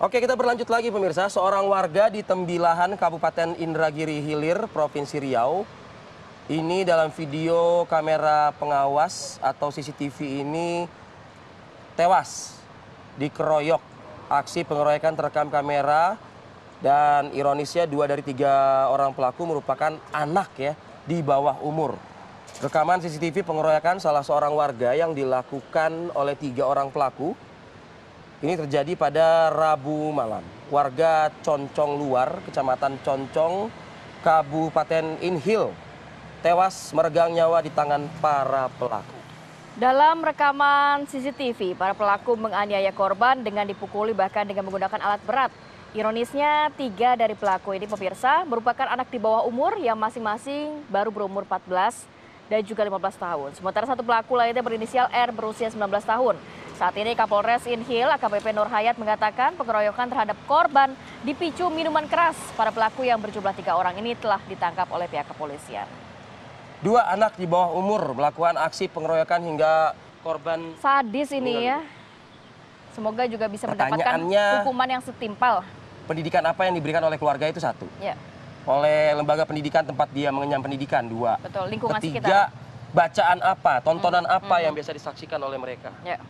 Oke, kita berlanjut lagi pemirsa. Seorang warga di Tembilahan, Kabupaten Indragiri Hilir, Provinsi Riau. Ini dalam video kamera pengawas atau CCTV ini tewas dikeroyok. Aksi pengeroyokan terekam kamera dan ironisnya dua dari tiga orang pelaku merupakan anak ya di bawah umur. Rekaman CCTV pengeroyokan salah seorang warga yang dilakukan oleh tiga orang pelaku ini terjadi pada Rabu malam. Warga Concong Luar, Kecamatan Concong, Kabupaten Inhil, tewas meregang nyawa di tangan para pelaku. Dalam rekaman CCTV, para pelaku menganiaya korban dengan dipukuli bahkan dengan menggunakan alat berat. Ironisnya, tiga dari pelaku ini pemirsa merupakan anak di bawah umur yang masing-masing baru berumur 14 dan juga 15 tahun. Sementara satu pelaku lainnya berinisial R berusia 19 tahun. Saat ini Kapolres Inhil AKBP Nur Hayat mengatakan pengeroyokan terhadap korban dipicu minuman keras. Para pelaku yang berjumlah tiga orang ini telah ditangkap oleh pihak kepolisian. Dua anak di bawah umur melakukan aksi pengeroyokan hingga korban... Sadis ini ya. Semoga juga bisa mendapatkan hukuman yang setimpal. Pendidikan apa yang diberikan oleh keluarga itu satu. Ya. Oleh lembaga pendidikan tempat dia mengenyam pendidikan dua. Betul, lingkungan Ketiga, sekitar. bacaan apa, tontonan hmm. apa hmm. yang biasa disaksikan oleh mereka. Ya.